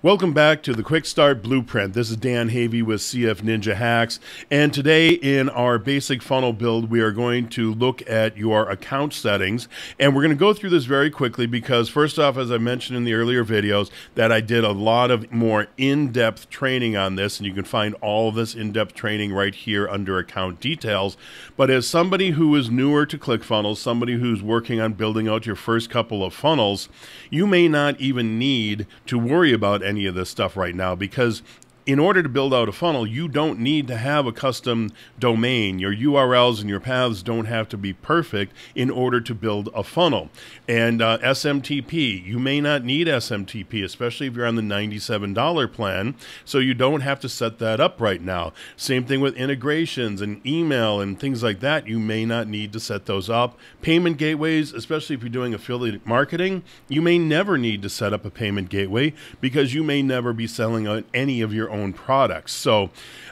Welcome back to the Quick Start Blueprint. This is Dan Havy with CF Ninja Hacks. And today in our basic funnel build, we are going to look at your account settings. And we're going to go through this very quickly because first off, as I mentioned in the earlier videos, that I did a lot of more in-depth training on this. And you can find all this in-depth training right here under account details. But as somebody who is newer to ClickFunnels, somebody who's working on building out your first couple of funnels, you may not even need to worry about any of this stuff right now because in order to build out a funnel, you don't need to have a custom domain. Your URLs and your paths don't have to be perfect in order to build a funnel. And uh, SMTP, you may not need SMTP, especially if you're on the $97 plan. So you don't have to set that up right now. Same thing with integrations and email and things like that. You may not need to set those up. Payment gateways, especially if you're doing affiliate marketing, you may never need to set up a payment gateway because you may never be selling any of your own own products. So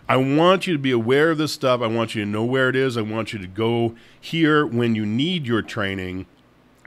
I want you to be aware of this stuff. I want you to know where it is. I want you to go here when you need your training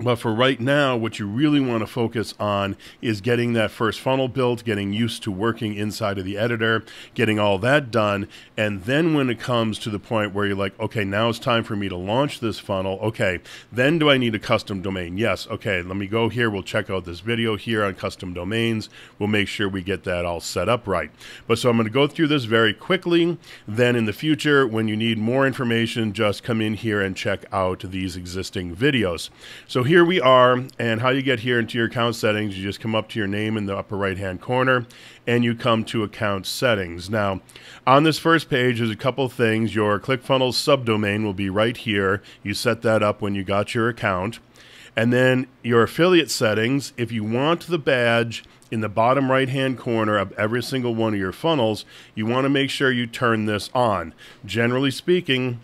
but for right now, what you really want to focus on is getting that first funnel built, getting used to working inside of the editor, getting all that done. And then when it comes to the point where you're like, okay, now it's time for me to launch this funnel. Okay, then do I need a custom domain? Yes. Okay, let me go here. We'll check out this video here on custom domains. We'll make sure we get that all set up right. But so I'm going to go through this very quickly. Then in the future, when you need more information, just come in here and check out these existing videos. So here we are, and how you get here into your account settings, you just come up to your name in the upper right hand corner and you come to account settings. Now, on this first page, there's a couple things. Your ClickFunnels subdomain will be right here. You set that up when you got your account. And then your affiliate settings, if you want the badge in the bottom right hand corner of every single one of your funnels, you want to make sure you turn this on. Generally speaking,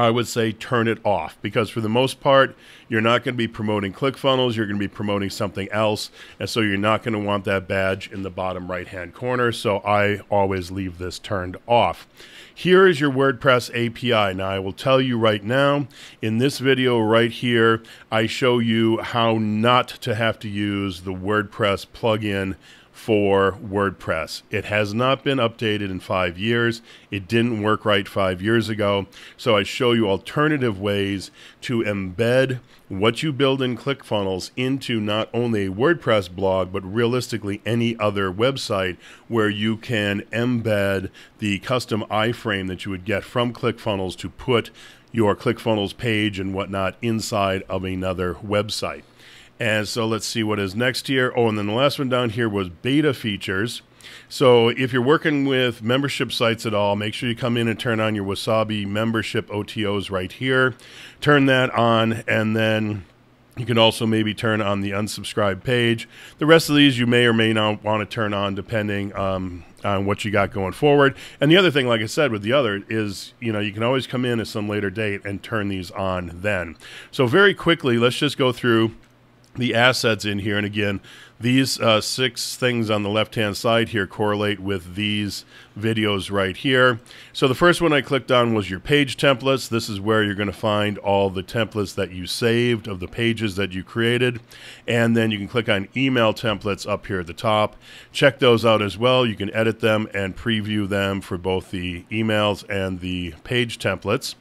I would say turn it off because for the most part, you're not going to be promoting ClickFunnels. You're going to be promoting something else. And so you're not going to want that badge in the bottom right hand corner. So I always leave this turned off. Here is your WordPress API. Now, I will tell you right now in this video right here, I show you how not to have to use the WordPress plugin for WordPress. It has not been updated in five years. It didn't work right five years ago. So I show you alternative ways to embed what you build in ClickFunnels into not only a WordPress blog, but realistically any other website where you can embed the custom iframe that you would get from ClickFunnels to put your ClickFunnels page and whatnot inside of another website. And so let's see what is next here. Oh, and then the last one down here was beta features. So if you're working with membership sites at all, make sure you come in and turn on your Wasabi membership OTOs right here. Turn that on and then you can also maybe turn on the unsubscribe page. The rest of these you may or may not want to turn on depending um, on what you got going forward. And the other thing, like I said, with the other is, you know, you can always come in at some later date and turn these on then. So very quickly, let's just go through the assets in here. And again, these uh, six things on the left-hand side here correlate with these videos right here. So the first one I clicked on was your page templates. This is where you're going to find all the templates that you saved of the pages that you created. And then you can click on email templates up here at the top. Check those out as well. You can edit them and preview them for both the emails and the page templates.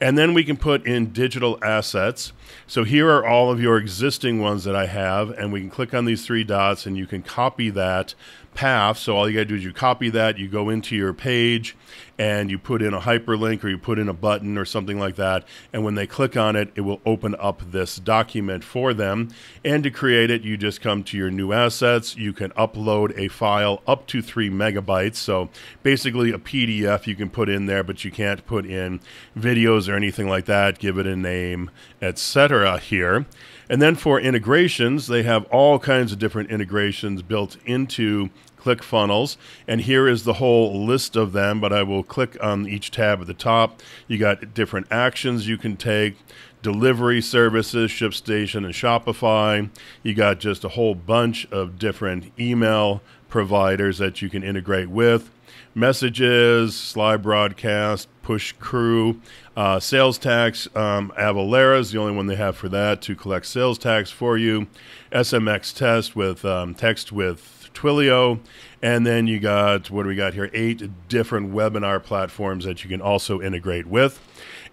And then we can put in digital assets. So here are all of your existing ones that I have, and we can click on these three three dots and you can copy that path. So all you got to do is you copy that, you go into your page, and you put in a hyperlink or you put in a button or something like that. And when they click on it, it will open up this document for them. And to create it, you just come to your new assets. You can upload a file up to three megabytes. So basically, a PDF you can put in there, but you can't put in videos or anything like that. Give it a name, etc. Here. And then for integrations, they have all kinds of different integrations built into Click funnels, And here is the whole list of them, but I will click on each tab at the top. You got different actions you can take, delivery services, ShipStation and Shopify. You got just a whole bunch of different email providers that you can integrate with. Messages, slide Broadcast, Push Crew, uh, Sales Tax, um, Avalara is the only one they have for that to collect sales tax for you. SMX Test with um, text with Twilio. And then you got, what do we got here? Eight different webinar platforms that you can also integrate with.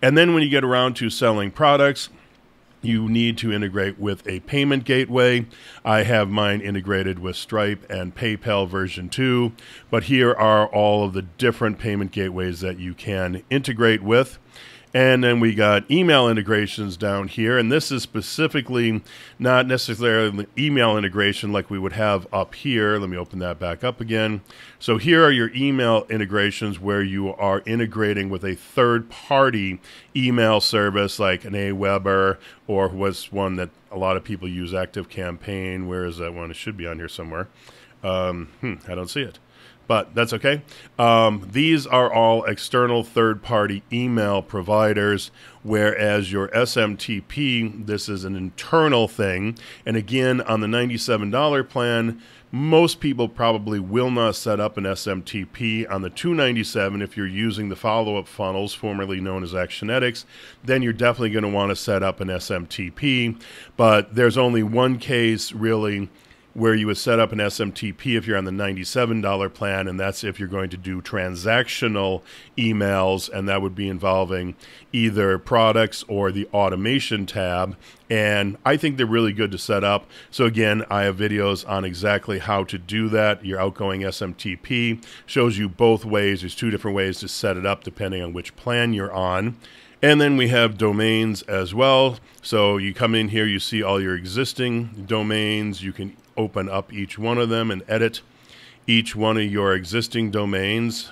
And then when you get around to selling products, you need to integrate with a payment gateway. I have mine integrated with Stripe and PayPal version 2, but here are all of the different payment gateways that you can integrate with. And then we got email integrations down here. And this is specifically not necessarily email integration like we would have up here. Let me open that back up again. So here are your email integrations where you are integrating with a third party email service like an AWeber or was one that a lot of people use ActiveCampaign. Where is that one? It should be on here somewhere. Um, hmm, I don't see it but that's okay. Um, these are all external third party email providers, whereas your SMTP, this is an internal thing. And again, on the $97 plan, most people probably will not set up an SMTP on the 297 if you're using the follow-up funnels formerly known as Actionetics then you're definitely going to want to set up an SMTP but there's only one case really where you would set up an SMTP if you're on the $97 plan, and that's if you're going to do transactional emails, and that would be involving either products or the automation tab. And I think they're really good to set up. So, again, I have videos on exactly how to do that. Your outgoing SMTP shows you both ways. There's two different ways to set it up depending on which plan you're on. And then we have domains as well. So you come in here, you see all your existing domains. You can open up each one of them and edit each one of your existing domains,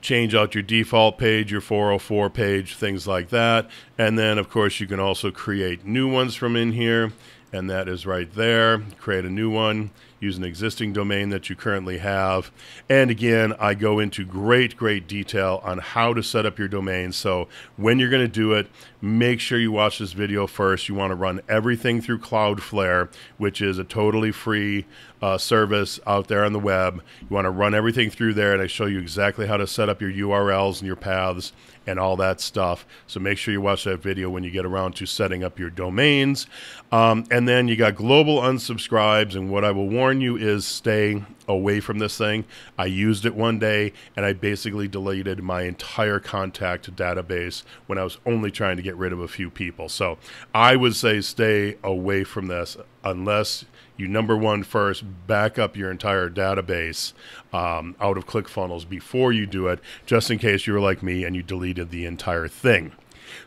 change out your default page, your 404 page, things like that. And then, of course, you can also create new ones from in here. And that is right there. Create a new one use an existing domain that you currently have. And again, I go into great, great detail on how to set up your domain. So when you're going to do it, make sure you watch this video first. You want to run everything through Cloudflare, which is a totally free uh, service out there on the web. You want to run everything through there, and I show you exactly how to set up your URLs and your paths and all that stuff. So make sure you watch that video when you get around to setting up your domains. Um, and then you got global unsubscribes, and what I will warn warn you is stay away from this thing. I used it one day and I basically deleted my entire contact database when I was only trying to get rid of a few people. So I would say stay away from this unless you number one first back up your entire database um, out of clickfunnels before you do it just in case you were like me and you deleted the entire thing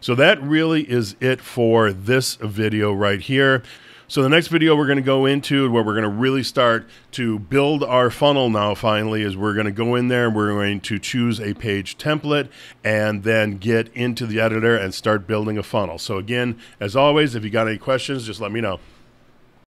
so that really is it for this video right here so the next video we're going to go into where we're going to really start to build our funnel now finally is we're going to go in there and we're going to choose a page template and then get into the editor and start building a funnel. So again, as always, if you got any questions, just let me know.